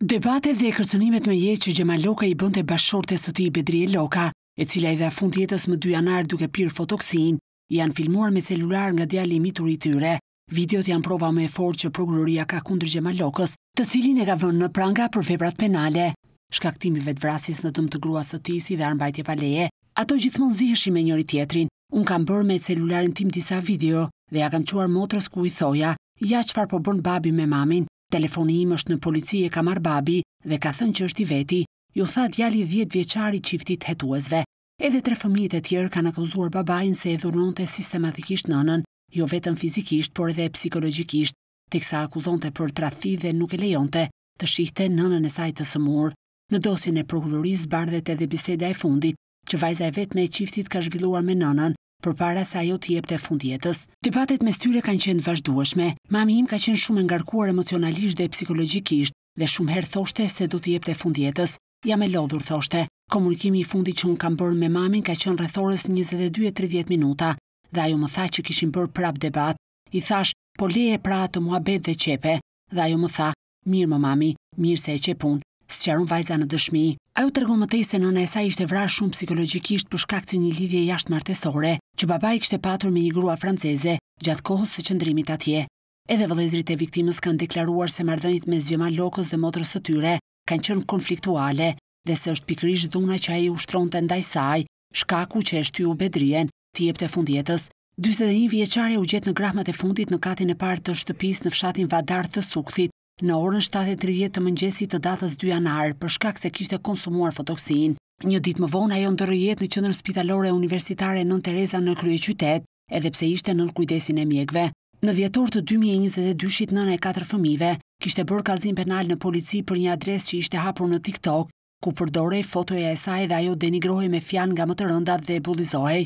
Debatet dhe kërcënimet me jetë që Gjema Loka i bënte bashorte së ti i e Loka, e cila i dhe fund jetës më dy janar duke pyrë fotoksin, janë filmuar me celular nga djali i mitur i tyre. Videot janë prova me efort që prokuroria ka kundër Gjema Lokës, të cilin e ka vënë në pranga për veprat penale. Shkaktimi vetë në të më të grua së ti si dhe armbajtje paleje, ato gjithmon ziheshi me njëri tjetrin. Unë kam bërë me celularin tim disa video dhe ja kam quar motrës ku i thoja, ja qëfar po bën babi me mamin, Telefoni im është në polici e kamar babi dhe ka thënë që është i veti, ju tha djali 10 vjeqari qiftit hetuesve. Edhe tre fëmijit e tjerë kanë akuzuar babajnë se e dhurnon të sistematikisht nënën, jo vetën fizikisht, por edhe psikologikisht, të kësa akuzon të për trafi dhe nuk e lejon të të shihte nënën e sajtë të sëmur. Në dosin e prokurorisë bardhet edhe biseda e fundit, që vajza e vetë me qiftit ka zhvilluar me nënën, për para sa jo t'jep të fund jetës. Debatet me styre kanë qenë vazhdueshme, mami im ka qenë shumë ngarkuar emocionalisht dhe psikologikisht, dhe shumë herë thoshte se do t'jep të fund jetës. Jam e lodhur thoshte. Komunikimi i fundi që unë kam bërë me mamin ka qenë rëthores 22-30 minuta, dhe ajo më tha që kishim bërë prap debat. I thash, po leje pra të mua bed dhe qepe, dhe ajo më tha, mirë më mami, mirë se e qepun, së qarun vajza në dëshmi. Ajo të më tej se nëna e sa ishte vra shumë psikologikisht për shkak të një lidhje jashtë martesore, që baba i kështë patur me një grua franceze gjatë kohës së qëndrimit atje. Edhe vëlezrit e viktimës kanë deklaruar se mardënit me zgjema lokës dhe motrës së tyre kanë qënë konfliktuale dhe se është pikrish dhuna që a i ushtron të ndaj saj, shkaku që e shtyu bedrien, tijep të fundjetës. 21 vjeqare u gjetë në grahmat e fundit në katin e partë të shtëpis në fshatin Vadar të Sukthit në orën 7.30 të mëngjesit të datës 2 janar për shkak se kishte konsumuar fotoksin. Një ditë më vonë ajo ndërë jetë në qëndër spitalore universitare nën Tereza në krye qytet, edhe pse ishte nën kujdesin e mjekve. Në djetor të 2022-shit nën e 4 fëmive, kishte bërë kalzin penal në polici për një adres që ishte hapur në TikTok, ku përdorej fotoja e saj dhe ajo denigrohej me fjan nga më të rëndat dhe bulizohej.